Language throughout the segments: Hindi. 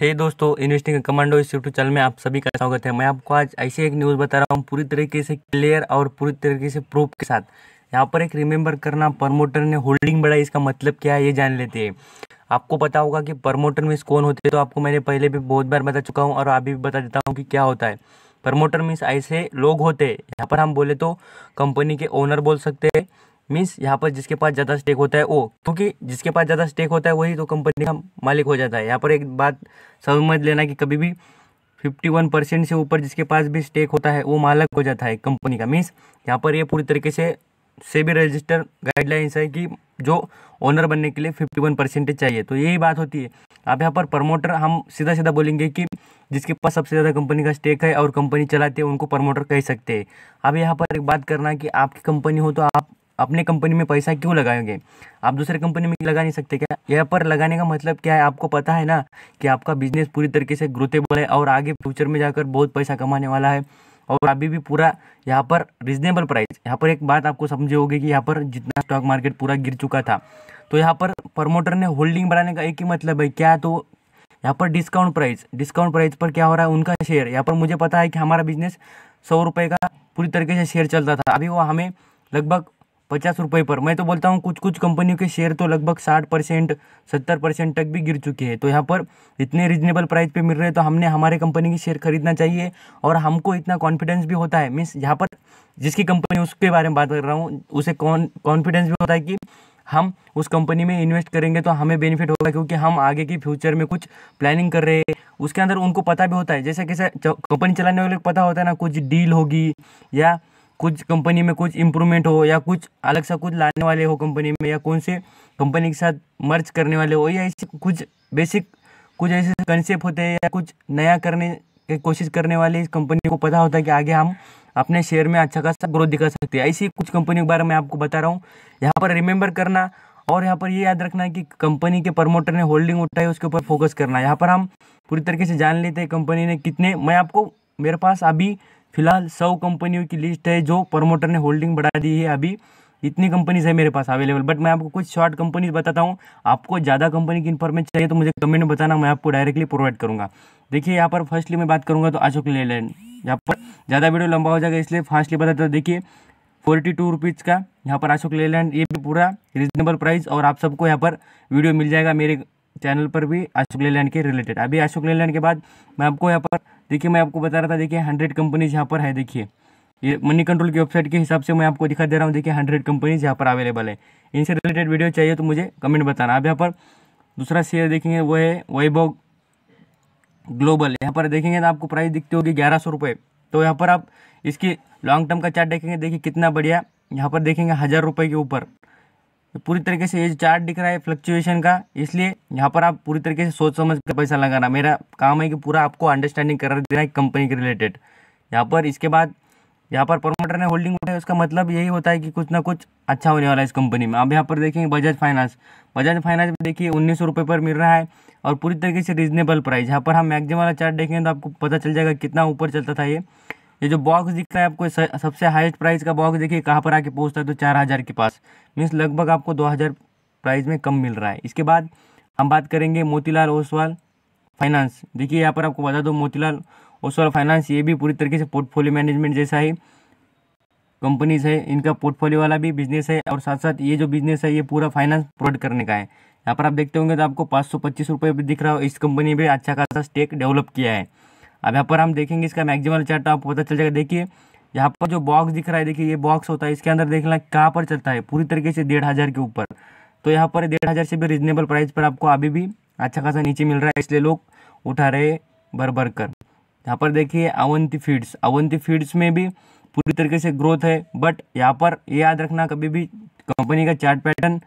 हे hey दोस्तों इन्वेस्टिंग कमांडो इस यूट्यूब चैनल में आप सभी का स्वागत है मैं आपको आज ऐसे एक न्यूज़ बता रहा हूँ पूरी तरीके से क्लियर और पूरी तरीके से प्रूफ के साथ यहाँ पर एक रिमेंबर करना प्रमोटर ने होल्डिंग बढ़ाई इसका मतलब क्या है ये जान लेते हैं आपको पता होगा कि प्रमोटर मिस कौन होते हैं तो आपको मैंने पहले भी बहुत बार बता चुका हूँ और अभी भी बता देता हूँ कि क्या होता है प्रमोटर मिस ऐसे लोग होते हैं यहाँ पर हम बोले तो कंपनी के ओनर बोल सकते हैं मीन्स यहाँ पर जिसके पास ज़्यादा स्टेक होता है वो क्योंकि जिसके पास ज़्यादा स्टेक होता है वही तो कंपनी का मालिक हो जाता है यहाँ पर एक बात समझ लेना कि कभी भी फिफ्टी वन परसेंट से ऊपर जिसके पास भी स्टेक होता है वो मालिक हो जाता है कंपनी का मीन्स यहाँ पर ये पूरी तरीके से से भी रजिस्टर गाइडलाइंस है कि जो ओनर बनने के लिए फिफ्टी वन परसेंटेज चाहिए तो यही बात होती है आप यहाँ पर प्रमोटर हम सीधा सीधा बोलेंगे कि जिसके पास सबसे ज़्यादा कंपनी का स्टेक है और कंपनी चलाती है उनको प्रमोटर कह सकते हैं अब यहाँ पर एक बात करना कि आपकी कंपनी हो तो आप अपने कंपनी में पैसा क्यों लगाएंगे आप दूसरे कंपनी में लगा नहीं सकते क्या यहाँ पर लगाने का मतलब क्या है आपको पता है ना कि आपका बिजनेस पूरी तरीके से ग्रोथेबल है और आगे फ्यूचर में जाकर बहुत पैसा कमाने वाला है और अभी भी पूरा यहाँ पर रिजनेबल प्राइस यहाँ पर एक बात आपको समझे होगी कि यहाँ पर जितना स्टॉक मार्केट पूरा गिर चुका था तो यहाँ पर प्रमोटर ने होल्डिंग बढ़ाने का एक ही मतलब है क्या तो यहाँ पर डिस्काउंट प्राइस डिस्काउंट प्राइस पर क्या हो रहा है उनका शेयर यहाँ पर मुझे पता है कि हमारा बिजनेस सौ रुपये का पूरी तरीके से शेयर चलता था अभी वो हमें लगभग पचास रुपये पर मैं तो बोलता हूँ कुछ कुछ कंपनियों के शेयर तो लगभग साठ परसेंट सत्तर परसेंट तक भी गिर चुके हैं तो यहाँ पर इतने रिजनेबल प्राइस पे मिल रहे हैं तो हमने हमारे कंपनी के शेयर खरीदना चाहिए और हमको इतना कॉन्फिडेंस भी होता है मीन्स यहाँ पर जिसकी कंपनी उसके बारे में बात कर रहा हूँ उसे कॉन्फिडेंस भी होता है कि हम उस कंपनी में इन्वेस्ट करेंगे तो हमें बेनिफिट होगा क्योंकि हम आगे की फ्यूचर में कुछ प्लानिंग कर रहे हैं उसके अंदर उनको पता भी होता है जैसे कैसे कंपनी चलाने वाले को पता होता है ना कुछ डील होगी या कुछ कंपनी में कुछ इम्प्रूवमेंट हो या कुछ अलग सा कुछ लाने वाले हो कंपनी में या कौन से कंपनी के साथ मर्ज करने वाले हो या ऐसे कुछ बेसिक कुछ ऐसे कंसेप्ट होते हैं या कुछ नया करने की कोशिश करने वाले इस कंपनी को पता होता है कि आगे हम अपने शेयर में अच्छा खासा ग्रोथ दिखा सकते हैं ऐसी कुछ कंपनी के बारे में आपको बता रहा हूँ यहाँ पर रिमेंबर करना और यहाँ पर ये याद रखना कि कंपनी के प्रमोटर ने होल्डिंग उठाई उसके ऊपर फोकस करना यहाँ पर हम पूरी तरीके से जान लेते हैं कंपनी ने कितने मैं आपको मेरे पास अभी फिलहाल सौ कंपनियों की लिस्ट है जो प्रमोटर ने होल्डिंग बढ़ा दी है अभी इतनी कंपनीज है मेरे पास अवेलेबल बट मैं आपको कुछ शॉर्ट कंपनीज बताता हूँ आपको ज़्यादा कंपनी की इन्फॉर्मेशन चाहिए तो मुझे कमेंट में बताना मैं आपको डायरेक्टली प्रोवाइड करूँगा देखिए यहाँ पर फर्स्टली मैं बात करूँगा तो अशोक लेलैंड यहाँ पर ज़्यादा वीडियो लंबा हो जाएगा इसलिए फास्टली बताता हूँ देखिए फोर्टी टू रुपीज़ का यहाँ पर अशोक लेलैंड ये भी पूरा रिजनेबल प्राइस और आप सबको यहाँ पर वीडियो मिल जाएगा मेरे चैनल पर भी अशोक लेलैंड के रिलेटेड अभी अशोक लेलैंड के बाद मैं आपको यहाँ पर देखिए मैं आपको बता रहा था देखिए हंड्रेड कंपनीज यहाँ पर है देखिए ये मनी कंट्रोल की वेबसाइट के हिसाब से मैं आपको दिखा दे रहा हूँ देखिए हंड्रेड कंपनीज यहाँ पर अवेलेबल है इनसे रिलेटेड वीडियो चाहिए तो मुझे कमेंट बताना अब यहाँ पर दूसरा शेयर देखेंगे वो है वैभव ग्लोबल यहाँ पर देखेंगे तो आपको प्राइस दिखती होगी ग्यारह सौ रुपये तो यहाँ पर आप इसकी लॉन्ग टर्म का चार्ट देखेंगे देखिए कितना बढ़िया यहाँ पर देखेंगे हज़ार रुपये के ऊपर तो पूरी तरीके से ये चार्ट दिख रहा है फ्लक्चुएशन का इसलिए यहाँ पर आप पूरी तरीके से सोच समझ कर पैसा लगाना मेरा काम है कि पूरा आपको अंडरस्टैंडिंग करा देना है कंपनी के रिलेटेड यहाँ पर इसके बाद यहाँ पर प्रोमोटर ने होल्डिंग उठाई उसका मतलब यही होता है कि कुछ ना कुछ अच्छा होने वाला है इस कंपनी में अब यहाँ पर देखेंगे बजाज फाइनेंस बजाज फाइनेंस में देखिए उन्नीस सौ पर मिल रहा है और पूरी तरीके से रीजनेबल प्राइस यहाँ पर हम मैगजिम वाला चार्ट देखेंगे तो आपको पता चल जाएगा कितना ऊपर चलता था ये ये जो बॉक्स दिख रहा है आपको सबसे हाईएस्ट प्राइस का बॉक्स देखिए कहाँ पर आके पहुँचता है तो चार हज़ार के पास मीन्स लगभग आपको दो हज़ार प्राइस में कम मिल रहा है इसके बाद हम बात करेंगे मोतीलाल ओसवाल फाइनेंस देखिए यहाँ पर आपको बता दो मोतीलाल ओसवाल फाइनेंस ये भी पूरी तरीके से पोर्टफोलियो मैनेजमेंट जैसा ही कंपनीज है इनका पोर्टफोलियो वाला भी बिजनेस है और साथ साथ ये जो बिजनेस है ये पूरा फाइनेंस प्रोवाइड करने का है यहाँ पर आप देखते होंगे तो आपको पाँच सौ पच्चीस रुपये भी दिख रहा हो इस कंपनी में अच्छा खासा स्टेक डेवलप किया है अब यहाँ पर हम देखेंगे इसका मैक्सिमम चार्ट तो आपको पता चल जाएगा देखिए यहाँ पर जो बॉक्स दिख रहा है देखिए ये बॉक्स होता है इसके अंदर देखना कहाँ पर चलता है पूरी तरीके से डेढ़ हज़ार के ऊपर तो यहाँ पर डेढ़ हज़ार से भी रिजनेबल प्राइस पर आपको अभी भी अच्छा खासा नीचे मिल रहा है इसलिए लोग उठा रहे भर भर कर यहाँ पर देखिए अवंती फीड्स अवंती फीड्स में भी पूरी तरीके से ग्रोथ है बट यहाँ पर ये याद रखना कभी भी कंपनी का चार्ट पैटर्न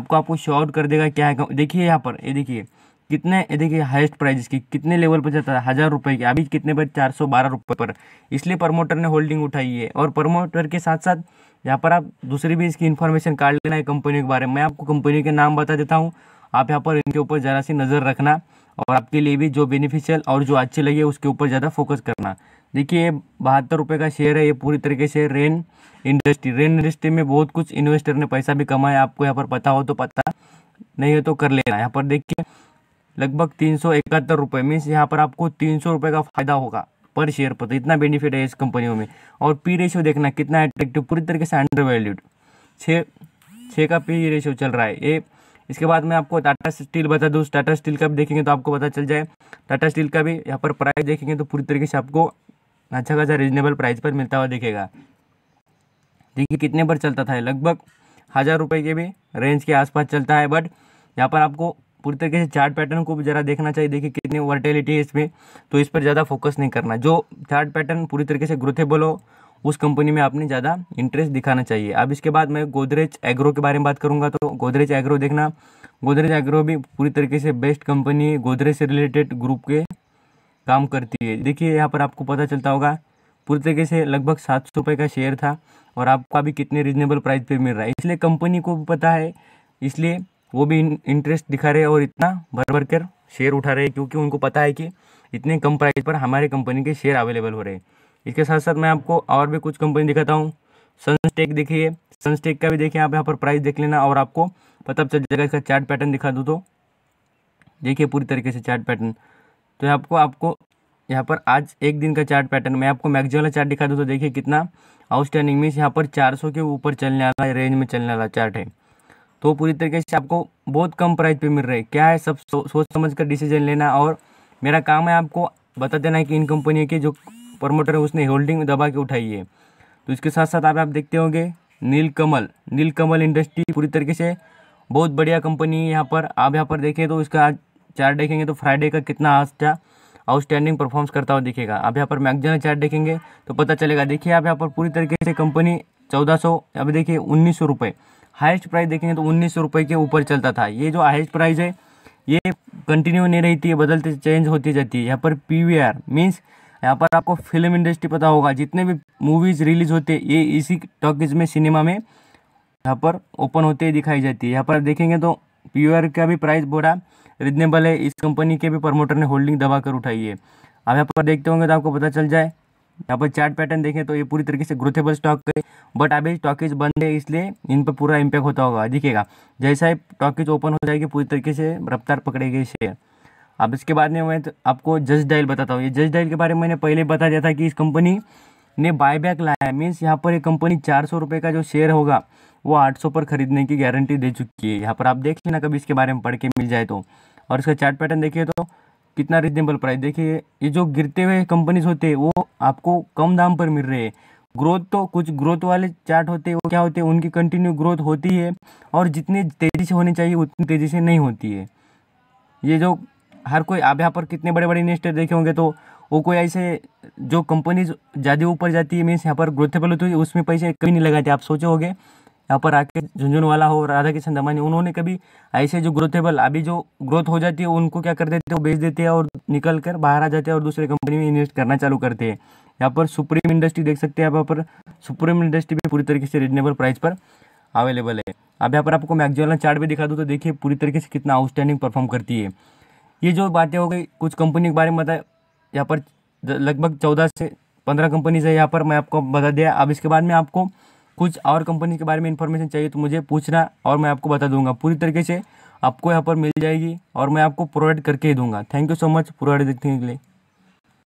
आपको आपको आउट कर देगा क्या है देखिए यहाँ पर ये देखिए कितने देखिए हाईएस्ट प्राइस इसकी कितने लेवल पर जाता है हज़ार रुपये की अभी कितने पर चार सौ बारह रुपये पर इसलिए प्रमोटर ने होल्डिंग उठाई है और प्रमोटर के साथ साथ यहाँ पर आप दूसरी भी इसकी इन्फॉर्मेशन काट लेना है कंपनी के बारे में मैं आपको कंपनी के नाम बता देता हूँ आप यहाँ पर इनके ऊपर ज़रा सी नज़र रखना और आपके लिए भी जो बेनिफिशियल और जो अच्छे लगे उसके ऊपर ज़्यादा फोकस करना देखिए ये बहत्तर रुपये का शेयर है ये पूरी तरीके से रेन इंडस्ट्री रेन इंडस्ट्री में बहुत कुछ इन्वेस्टर ने पैसा भी कमाया आपको यहाँ पर पता हो तो पता नहीं है तो कर लेना यहाँ पर देखिए लगभग तीन सौ इकहत्तर रुपये मीन्स यहाँ पर आपको तीन सौ रुपये का फायदा होगा पर शेयर पर तो इतना बेनिफिट है इस कंपनियों में और पी रेशियो देखना कितना अट्रैक्टिव पूरी तरीके से अंडर वैल्यूड छः छः का पी रेशियो चल रहा है ये इसके बाद मैं आपको टाटा स्टील बता दूँ टाटा स्टील का भी देखेंगे तो आपको पता चल जाए टाटा स्टील का भी यहाँ पर प्राइस देखेंगे तो पूरी तरीके से आपको अच्छा खासा रिजनेबल प्राइस पर मिलता हुआ दिखेगा देखिए कितने पर चलता था लगभग हज़ार रुपये के भी रेंज के आसपास चलता है बट यहाँ पर आपको पूरी तरीके से चार्ट पैटर्न को भी ज़रा देखना चाहिए देखिए कितनी वर्टेलिटी है इसमें तो इस पर ज़्यादा फोकस नहीं करना जो चार्ट पैटर्न पूरी तरीके से ग्रोथेबल हो उस कंपनी में आपने ज़्यादा इंटरेस्ट दिखाना चाहिए अब इसके बाद मैं गोदरेज एग्रो के बारे में बात करूँगा तो गोदरेज एग्रो देखना गोदरेज एग्रो भी पूरी तरीके से बेस्ट कंपनी गोदरेज से रिलेटेड ग्रुप के काम करती है देखिए यहाँ पर आपको पता चलता होगा पूरी तरीके से लगभग सात सौ रुपये का शेयर था और आपका भी कितने रीजनेबल प्राइस पे मिल रहा है इसलिए कंपनी को भी पता है इसलिए वो भी इंटरेस्ट दिखा रहे हैं और इतना भर भर कर शेयर उठा रहे हैं क्योंकि उनको पता है कि इतने कम प्राइस पर हमारे कंपनी के शेयर अवेलेबल हो रहे हैं इसके साथ साथ मैं आपको और भी कुछ कंपनी दिखाता हूँ सनस्टेक देखिए सनस्टेक का भी देखिए आप यहाँ पर प्राइस देख लेना और आपको पता चल जाएगा इसका चार्ट पैटर्न दिखा दूँ तो देखिए पूरी तरीके से चार्ट पैटर्न तो आपको आपको यहाँ पर आज एक दिन का चार्ट पैटर्न मैं आपको मैक्सिमम वाला चार्ट दिखा दूँ तो देखिए कितना आउटस्टैंडिंग मीस यहाँ पर 400 के ऊपर चलने वाला रेंज में चलने वाला चार्ट है तो पूरी तरीके से आपको बहुत कम प्राइस पे मिल रहा है क्या है सब सो, सोच समझ कर डिसीजन लेना और मेरा काम है आपको बता देना है कि इन कंपनियों के जो प्रमोटर है उसने होल्डिंग दबा के उठाई है तो इसके साथ साथ आप आप देखते होंगे नीलकमल नीलकमल इंडस्ट्री पूरी तरीके से बहुत बढ़िया कंपनी है यहाँ पर आप यहाँ पर देखें तो इसका चार्ट देखेंगे तो फ्राइडे का कितना आज था आउटस्टैंडिंग परफॉर्मेंस करता हुआ दिखेगा आप यहाँ पर मैगजन चार्ट देखेंगे तो पता चलेगा देखिए आप यहाँ पर पूरी तरीके से कंपनी चौदह सौ अभी देखिए उन्नीस सौ रुपये हाइस्ट प्राइस देखेंगे तो उन्नीस सौ के ऊपर चलता था ये जो हाइस्ट प्राइस है ये कंटिन्यू नहीं रहती है बदलते चेंज होती जाती है यहाँ पर पी वी आर मीन्स यहाँ पर आपको फिल्म इंडस्ट्री पता होगा जितने भी मूवीज़ रिलीज़ होते ये इसी टॉकीज में सिनेमा में यहाँ पर ओपन होते ही दिखाई जाती है यहाँ पर देखेंगे तो पी आर का भी प्राइस बड़ा रिजनेबल है इस कंपनी के भी प्रमोटर ने होल्डिंग दबा कर उठाई है अब यहाँ पर देखते होंगे तो आपको पता चल जाए यहाँ पर चार्ट पैटर्न देखें तो ये पूरी तरीके से ग्रोथेबल स्टॉक है बट अभी टॉकीज बंद है इसलिए इन पर पूरा इम्पैक्ट होता होगा दिखेगा जैसा ही टॉकीज ओपन हो जाएगी पूरी तरीके से रफ्तार पकड़ेगी शेयर अब इसके बाद में मैं तो आपको जस्ट डाइल बताता हूँ ये जस्ट डाइल के बारे में मैंने पहले बता दिया था कि इस कंपनी ने बायबैक लाया है मीन्स यहाँ पर ये कंपनी चार सौ रुपये का जो शेयर होगा वो आठ सौ पर खरीदने की गारंटी दे चुकी है यहाँ पर आप देख लेना कभी इसके बारे में पढ़ के मिल जाए तो और इसका चार्ट पैटर्न देखिए तो कितना रिजनेबल प्राइस देखिए ये जो गिरते हुए कंपनीज होते हैं वो आपको कम दाम पर मिल रहे हैं ग्रोथ तो कुछ ग्रोथ वाले चार्ट होते हैं वो क्या होते हैं उनकी कंटिन्यू ग्रोथ होती है और जितनी तेज़ी से होनी चाहिए उतनी तेज़ी से नहीं होती है ये जो हर कोई आप यहाँ पर कितने बड़े बड़े इन्वेस्टर देखे होंगे तो वो कोई ऐसे जो कंपनीज ज़्यादा ऊपर जाती है मीन्स यहाँ पर ग्रोथेबल होती है उसमें पैसे कभी नहीं लगाते आप सोचे होंगे यहाँ पर आके झुंझुनवाला हो राधा किशन दमानी उन्होंने कभी ऐसे जो ग्रोथेबल अभी जो ग्रोथ हो जाती है उनको क्या कर देते हैं वो बेच देते हैं और निकल कर बाहर आ जाते हैं और दूसरे कंपनी में इन्वेस्ट करना चालू करते हैं यहाँ पर सुप्रीम इंडस्ट्री देख सकते हैं यहाँ पर सुप्रीम इंडस्ट्री भी पूरी तरीके से रिजनेबल प्राइस पर अवेलेबल है अब यहाँ पर आपको मैक्जोलन चार्ट भी दिखा दूँ तो देखिए पूरी तरीके से कितना आउटस्टैंडिंग परफॉर्म करती है ये जो बातें हो गई कुछ कंपनी के बारे में बताए यहाँ पर लगभग चौदह से पंद्रह कंपनीज है यहाँ पर मैं आपको बता दिया अब इसके बाद में आपको कुछ और कंपनी के बारे में इन्फॉर्मेशन चाहिए तो मुझे पूछना और मैं आपको बता दूंगा पूरी तरीके से आपको यहाँ पर मिल जाएगी और मैं आपको प्रोवाइड करके ही दूंगा thank you so much provide देखने के लिए